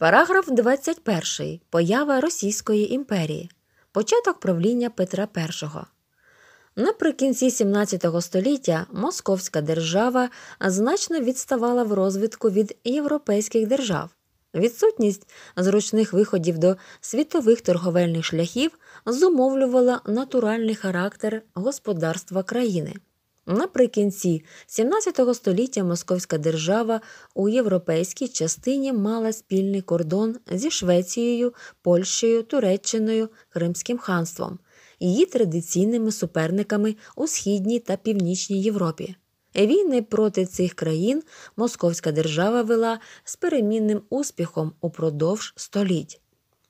Параграф 21. Поява Російської імперії. Початок правління Петра І. Наприкінці 17 століття Московська держава значно відставала в розвитку від європейських держав. Відсутність зручних виходів до світових торговельних шляхів зумовлювала натуральний характер господарства країни. Наприкінці XVII століття Московська держава у європейській частині мала спільний кордон зі Швецією, Польщею, Туреччиною, Кримським ханством, її традиційними суперниками у східній та північній Європі. Війни проти цих країн Московська держава вела з перемінним успіхом упродовж століть.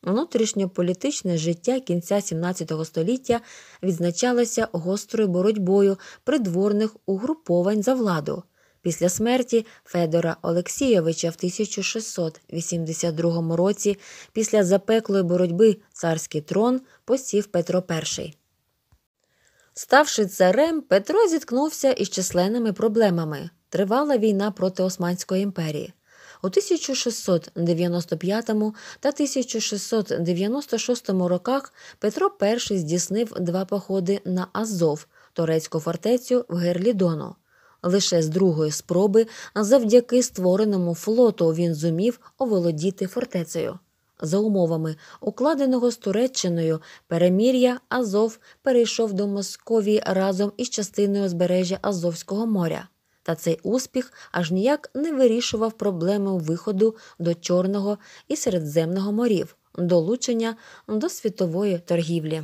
Внутрішньополітичне життя кінця XVII століття відзначалося гострою боротьбою придворних угруповань за владу. Після смерті Федора Олексійовича в 1682 році, після запеклої боротьби царський трон посів Петро І. Ставши царем, Петро зіткнувся із численними проблемами. Тривала війна проти Османської імперії. У 1695 та 1696 роках Петро І здійснив два походи на Азов, турецьку фортецю в Герлідону. Лише з другої спроби, завдяки створеному флоту, він зумів оволодіти фортецею. За умовами укладеного з Туреччиною перемір'я Азов перейшов до Московії разом із частиною узбережжя Азовського моря. Та цей успіх аж ніяк не вирішував проблему виходу до Чорного і Середземного морів, долучення до світової торгівлі.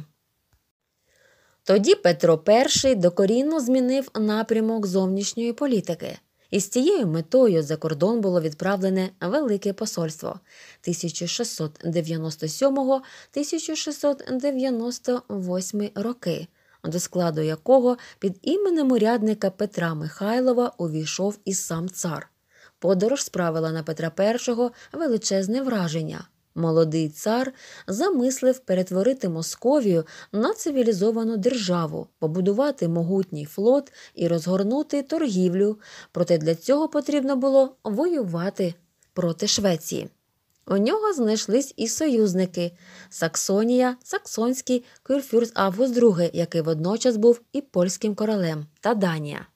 Тоді Петро І докорінно змінив напрямок зовнішньої політики. І з цією метою за кордон було відправлене Велике посольство 1697-1698 роки до складу якого під іменем урядника Петра Михайлова увійшов і сам цар. Подорож справила на Петра І величезне враження. Молодий цар замислив перетворити Московію на цивілізовану державу, побудувати могутній флот і розгорнути торгівлю. Проте для цього потрібно було воювати проти Швеції. У нього знайшлись і союзники Саксонія, Саксонський Кюрфюрст Август II, який водночас був і польським королем та Данія.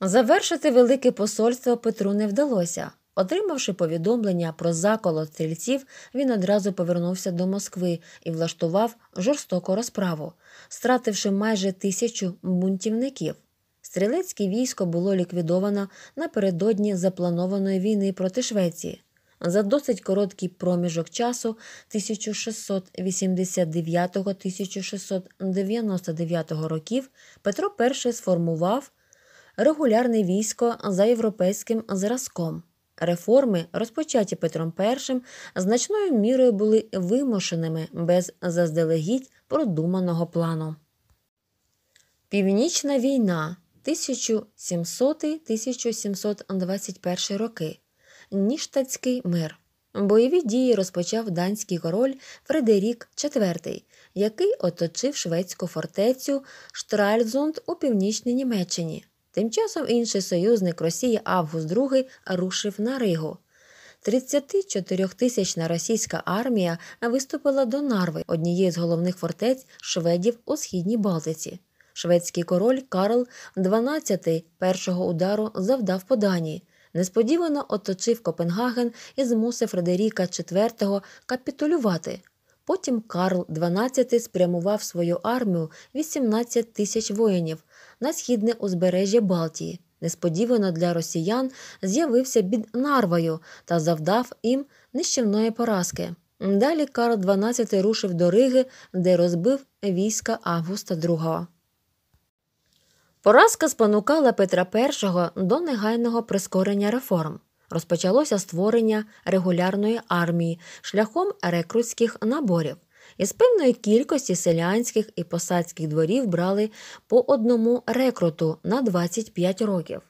Завершити велике посольство Петру не вдалося. Отримавши повідомлення про заколот стрільців, він одразу повернувся до Москви і влаштував жорстоку розправу, стративши майже тисячу бунтівників. Стрілецьке військо було ліквідовано напередодні запланованої війни проти Швеції. За досить короткий проміжок часу 1689 1699 років Петро І сформував регулярне військо за європейським зразком. Реформи, розпочаті Петром І, значною мірою були вимушеними без заздалегідь продуманого плану. Північна війна 1700 1721 роки Ніштацький мир. Бойові дії розпочав данський король Фредерік IV, який оточив шведську фортецю Штральзунд у північній Німеччині. Тим часом інший союзник Росії Август II рушив на Ригу. 34-тисячна російська армія виступила до Нарви, однієї з головних фортець шведів у східній Балтиці. Шведський король Карл XII першого удару завдав по Данії, несподівано оточив Копенгаген і змусив Фредеріка IV капітулювати. Потім Карл XII спрямував свою армію 18 тисяч воїнів на східне узбережжя Балтії. Несподівано для росіян з'явився під нарвою та завдав їм нищівної поразки. Далі Карл XII рушив до Риги, де розбив війська Августа II. Поразка спонукала Петра І до негайного прискорення реформ. Розпочалося створення регулярної армії шляхом рекрутських наборів. Із певної кількості селянських і посадських дворів брали по одному рекруту на 25 років.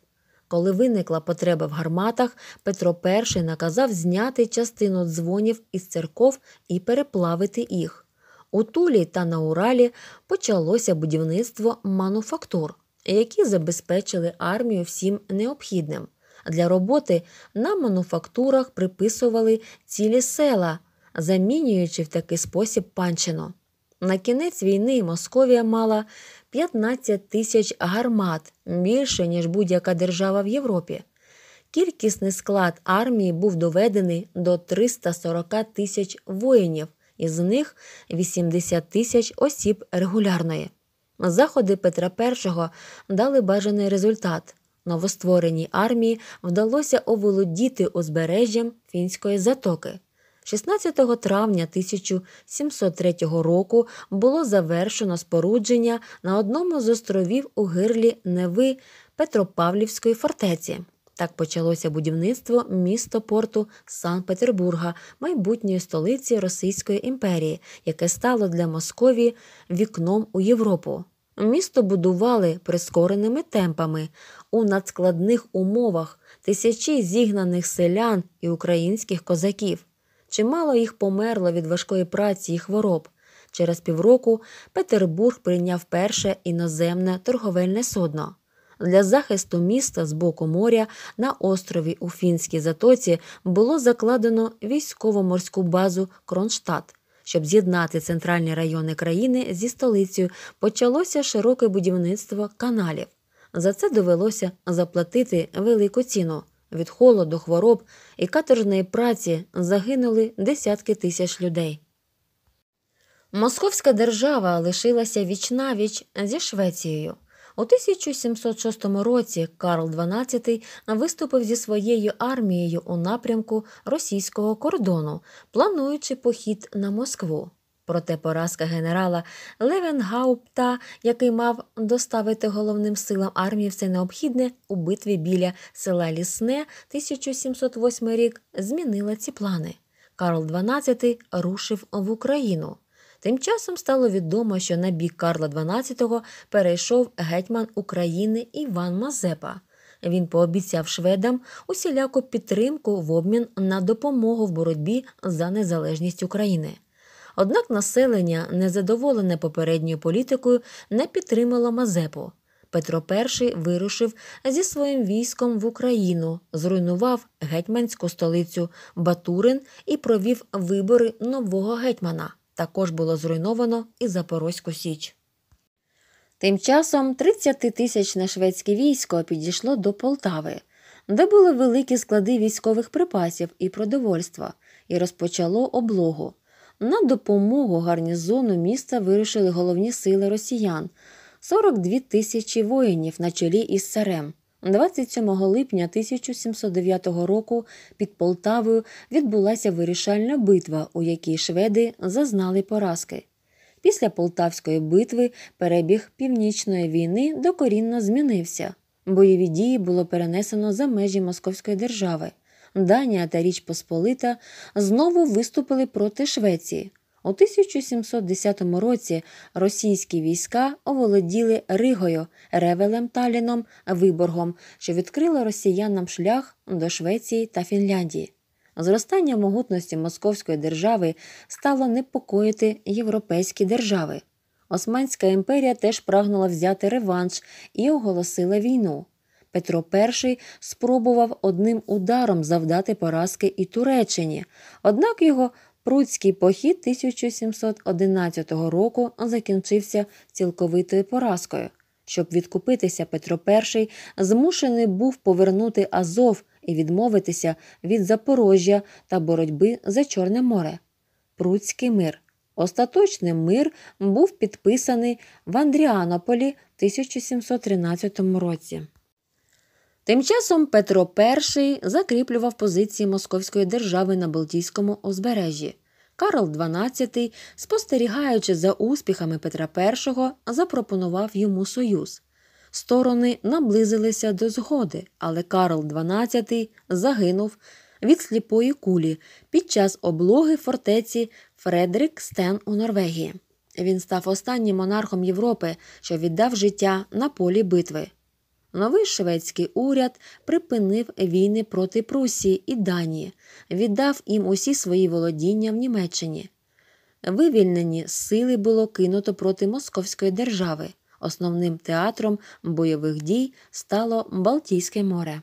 Коли виникла потреба в гарматах, Петро І наказав зняти частину дзвонів із церков і переплавити їх. У Тулі та на Уралі почалося будівництво мануфактур які забезпечили армію всім необхідним. Для роботи на мануфактурах приписували цілі села, замінюючи в такий спосіб панчину. На кінець війни Московія мала 15 тисяч гармат більше, ніж будь-яка держава в Європі. Кількісний склад армії був доведений до 340 тисяч воїнів, із них 80 тисяч осіб регулярної. Заходи Петра І дали бажаний результат. Новоствореній армії вдалося оволодіти узбережжям фінської затоки. 16 травня 1703 року було завершено спорудження на одному з островів у гирлі Неви Петропавлівської фортеці. Так почалося будівництво місто порту Санкт-Петербурга, майбутньої столиці Російської імперії, яке стало для Московії вікном у Європу. Місто будували прискореними темпами у надскладних умовах тисячі зігнаних селян і українських козаків. Чимало їх померло від важкої праці і хвороб. Через півроку Петербург прийняв перше іноземне торговельне судно для захисту міста з боку моря на острові у фінській затоці було закладено військово-морську базу Кронштадт. Щоб з'єднати центральні райони країни зі столицею, почалося широке будівництво каналів. За це довелося заплатити велику ціну. Від холоду, хвороб і каторжної праці загинули десятки тисяч людей. Московська держава лишилася вічнавіч зі Швецією. У 1706 році Карл XII виступив зі своєю армією у напрямку російського кордону, плануючи похід на Москву. Проте поразка генерала Левенгаупта, який мав доставити головним силам армії все необхідне у битві біля села Лісне, 1708 рік, змінила ці плани. Карл XII рушив в Україну. Тим часом стало відомо, що на бік Карла XII перейшов гетьман України Іван Мазепа. Він пообіцяв шведам усіляку підтримку в обмін на допомогу в боротьбі за незалежність України. Однак населення, незадоволене попередньою політикою, не підтримало Мазепу. Петро І вирушив зі своїм військом в Україну, зруйнував гетьманську столицю Батурин і провів вибори нового гетьмана. Також було зруйновано і Запорозьку Січ. Тим часом 30-тисячне шведське військо підійшло до Полтави, де були великі склади військових припасів і продовольства, і розпочало облогу. На допомогу гарнізону міста вирушили головні сили росіян 42 тисячі воїнів на чолі із царем. 27 липня 1709 року під Полтавою відбулася вирішальна битва, у якій шведи зазнали поразки. Після Полтавської битви перебіг північної війни докорінно змінився. Бойові дії було перенесено за межі Московської держави. Данія та Річ Посполита знову виступили проти Швеції. У 1710 році російські війська оволоділи Ригою, Ревелем Таліном, Виборгом, що відкрило росіянам шлях до Швеції та Фінляндії. Зростання могутності Московської держави стало непокоїти європейські держави. Османська імперія теж прагнула взяти реванш і оголосила війну. Петро І спробував одним ударом завдати поразки і Туреччині, однак його Пруцький похід 1711 року закінчився цілковитою поразкою. Щоб відкупитися, Петро І змушений був повернути Азов і відмовитися від Запорожжя та боротьби за Чорне море. Пруцький мир. Остаточний мир був підписаний в Андріанополі в 1713 році. Тим часом Петро І закріплював позиції Московської держави на Балтійському узбережжі. Карл XII, спостерігаючи за успіхами Петра І, запропонував йому союз. Сторони наблизилися до згоди, але Карл XII загинув від сліпої кулі під час облоги фортеці Фредерік Стен у Норвегії. Він став останнім монархом Європи, що віддав життя на полі битви. Новий шведський уряд припинив війни проти Прусії і Данії, віддав їм усі свої володіння в Німеччині. Вивільнені сили було кинуто проти Московської держави. Основним театром бойових дій стало Балтійське море.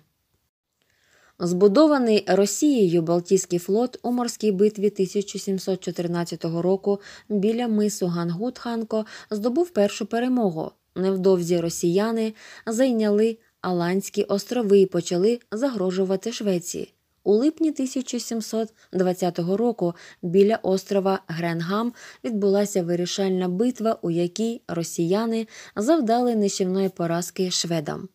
Збудований Росією Балтійський флот у морській битві 1714 року біля мису Гангутханко здобув першу перемогу. Невдовзі росіяни зайняли Аланські острови і почали загрожувати Швеції. У липні 1720 року біля острова Гренгам відбулася вирішальна битва, у якій росіяни завдали нищівної поразки шведам.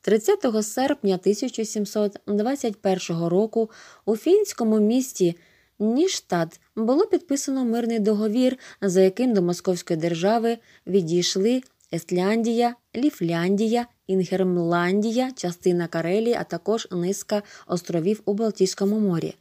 30 серпня 1721 року у фінському місті Ніштад було підписано мирний договір, за яким до Московської держави відійшли Естляндія, Ліфляндія, Інгермландія, частина Карелії, а також низка островів у Балтійському морі.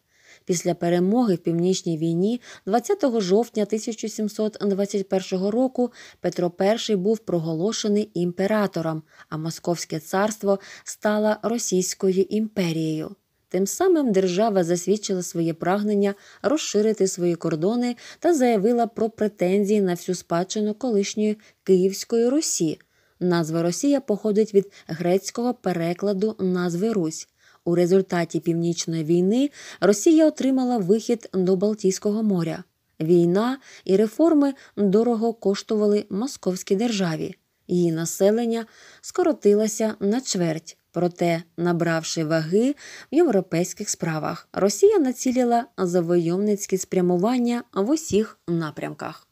Після перемоги в північній війні 20 жовтня 1721 року Петро І був проголошений імператором, а Московське царство стало Російською імперією. Тим самим держава засвідчила своє прагнення розширити свої кордони та заявила про претензії на всю спадщину колишньої Київської Русі. Назва Росія походить від грецького перекладу назви Русь. У результаті північної війни Росія отримала вихід до Балтійського моря. Війна і реформи дорого коштували московській державі. Її населення скоротилося на чверть, проте, набравши ваги в європейських справах, Росія націлила завойовницькі спрямування в усіх напрямках.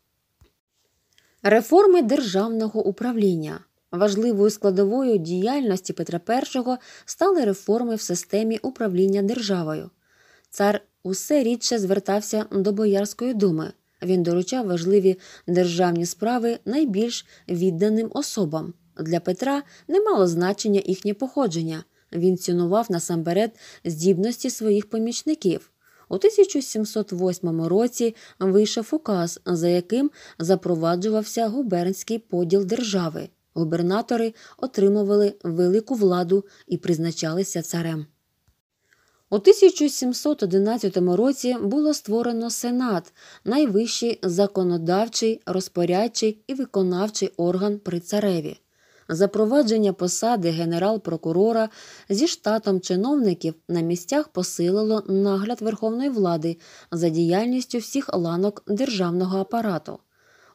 Реформи державного управління важливою складовою діяльності Петра І стали реформи в системі управління державою. Цар усе рідше звертався до Боярської думи. Він доручав важливі державні справи найбільш відданим особам. Для Петра не мало значення їхнє походження. Він цінував насамперед здібності своїх помічників. У 1708 році вийшов указ, за яким запроваджувався губернський поділ держави. Губернатори отримували велику владу і призначалися царем. У 1711 році було створено Сенат, найвищий законодавчий, розпорядчий і виконавчий орган при цареві. Запровадження посади генерал-прокурора зі штатом чиновників на місцях посилило нагляд верховної влади за діяльністю всіх ланок державного апарату.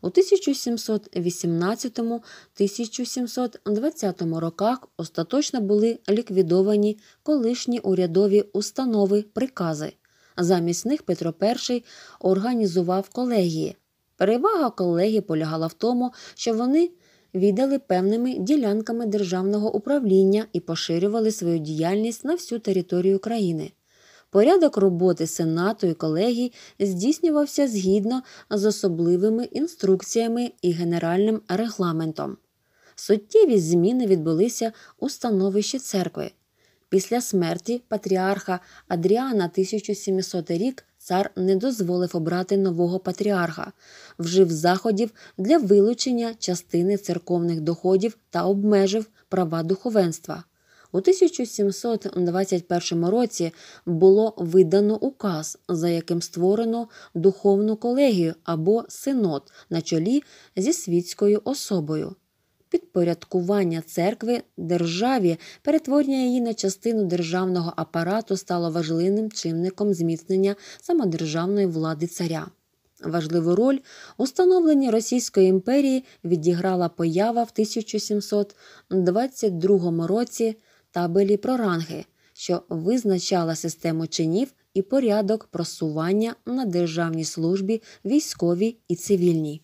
У 1718-1720 роках остаточно були ліквідовані колишні урядові установи прикази. Замість них Петро І організував колегії. Перевага колегії полягала в тому, що вони віддали певними ділянками державного управління і поширювали свою діяльність на всю територію країни. Порядок роботи Сенату і колегій здійснювався згідно з особливими інструкціями і генеральним регламентом. Суттєві зміни відбулися у становищі церкви. Після смерті патріарха Адріана 1700 рік цар не дозволив обрати нового патріарха, вжив заходів для вилучення частини церковних доходів та обмежив права духовенства. У 1721 році було видано указ, за яким створено духовну колегію або синод на чолі зі світською особою. Підпорядкування церкви державі, перетворення її на частину державного апарату стало важливим чинником зміцнення самодержавної влади царя. Важливу роль у становленні Російської імперії відіграла поява в 1722 році табелі про ранги, що визначала систему чинів і порядок просування на державній службі військовій і цивільній.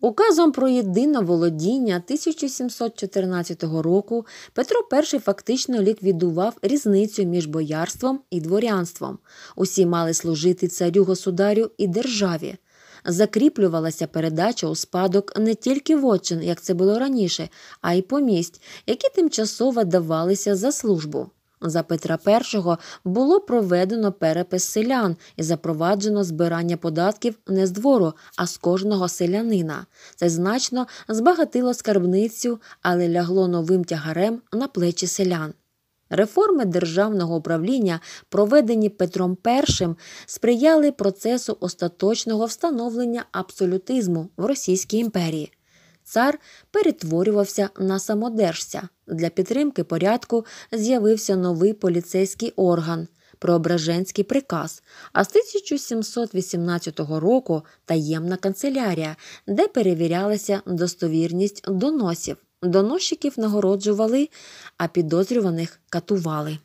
Указом про єдине володіння 1714 року Петро І фактично ліквідував різницю між боярством і дворянством. Усі мали служити царю, государю і державі закріплювалася передача у спадок не тільки вотчин, як це було раніше, а й помість, які тимчасово давалися за службу. За Петра І було проведено перепис селян і запроваджено збирання податків не з двору, а з кожного селянина. Це значно збагатило скарбницю, але лягло новим тягарем на плечі селян. Реформи державного управління, проведені Петром І, сприяли процесу остаточного встановлення абсолютизму в Російській імперії. Цар перетворювався на самодержця. Для підтримки порядку з'явився новий поліцейський орган Преображенський приказ. А з 1718 року таємна канцелярія, де перевірялася достовірність доносів. Доносчиків нагороджували, а підозрюваних катували.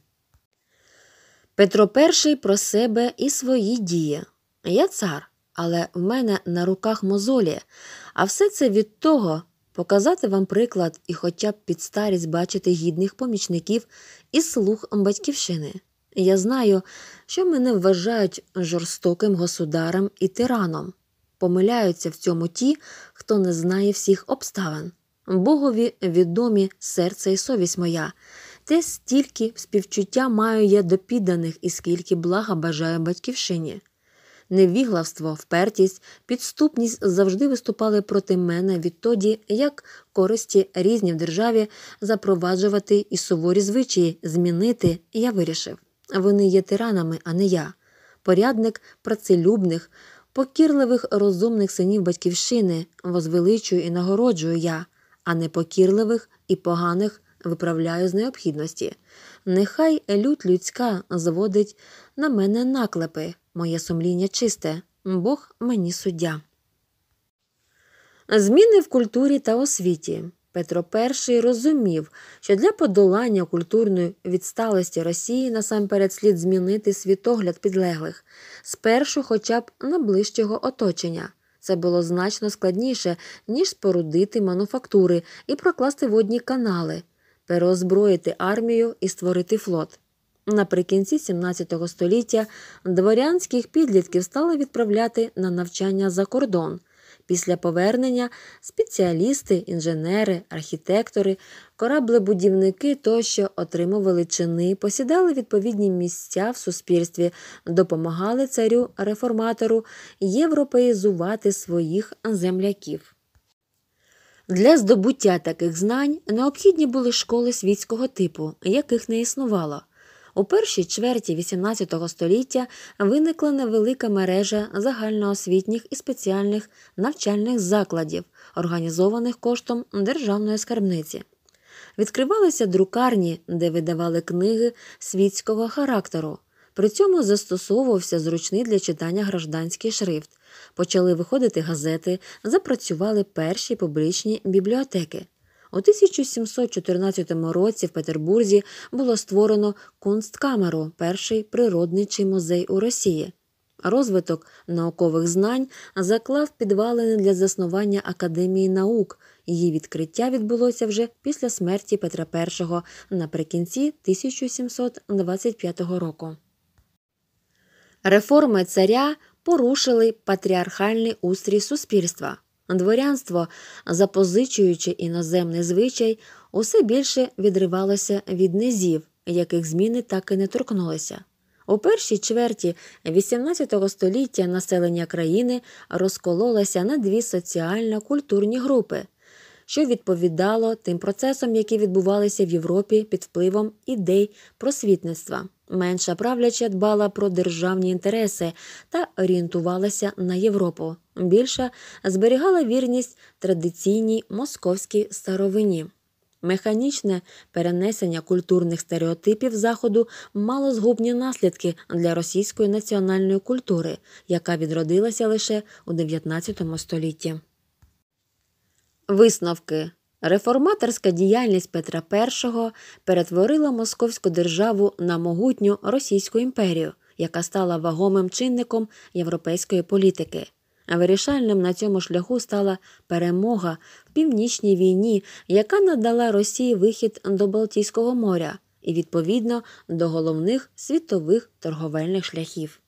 Петро І про себе і свої дії. Я цар, але в мене на руках мозолі, а все це від того показати вам приклад і хоча б під старість бачити гідних помічників і слуг батьківщини. Я знаю, що мене вважають жорстоким государем і тираном. Помиляються в цьому ті, хто не знає всіх обставин. Богові відомі серце і совість моя, те стільки співчуття маю я до підданих і скільки блага бажаю батьківщині. Невіглавство, впертість, підступність завжди виступали проти мене відтоді, як користі різні в державі запроваджувати і суворі звичаї змінити, я вирішив. Вони є тиранами, а не я. Порядник працелюбних, покірливих розумних синів батьківщини возвеличую і нагороджую я а непокірливих і поганих виправляю з необхідності. Нехай лють людська зводить на мене наклепи, моє сумління чисте, Бог мені суддя. Зміни в культурі та освіті. Петро І розумів, що для подолання культурної відсталості Росії насамперед слід змінити світогляд підлеглих, спершу, хоча б на ближчого оточення. Це було значно складніше, ніж спорудити мануфактури і прокласти водні канали, переозброїти армію і створити флот. Наприкінці XVII століття дворянських підлітків стали відправляти на навчання за кордон. Після повернення спеціалісти, інженери, архітектори, кораблебудівники тощо отримували чини, посідали відповідні місця в суспільстві, допомагали царю реформатору європеїзувати своїх земляків. Для здобуття таких знань необхідні були школи світського типу, яких не існувало. У першій чверті XVIII століття виникла невелика мережа загальноосвітніх і спеціальних навчальних закладів, організованих коштом державної скарбниці. Відкривалися друкарні, де видавали книги світського характеру. При цьому застосовувався зручний для читання гражданський шрифт. Почали виходити газети, запрацювали перші публічні бібліотеки. У 1714 році в Петербурзі було створено Кунсткамеру, перший природничий музей у Росії. Розвиток наукових знань заклав підвалини для заснування Академії наук. Її відкриття відбулося вже після смерті Петра І наприкінці 1725 року. Реформи царя порушили патріархальний устрій суспільства. Дворянство, запозичуючи іноземний звичай, усе більше відривалося від низів, яких зміни так і не торкнулися. У першій чверті XVIII століття населення країни розкололося на дві соціально культурні групи що відповідало тим процесам, які відбувалися в Європі під впливом ідей просвітництва. Менша правляча дбала про державні інтереси та орієнтувалася на Європу. Більша зберігала вірність традиційній московській старовині. Механічне перенесення культурних стереотипів заходу мало згубні наслідки для російської національної культури, яка відродилася лише у 19 столітті. Висновки реформаторська діяльність Петра І перетворила Московську державу на могутню Російську імперію, яка стала вагомим чинником європейської політики. А вирішальним на цьому шляху стала перемога в північній війні, яка надала Росії вихід до Балтійського моря і відповідно до головних світових торговельних шляхів.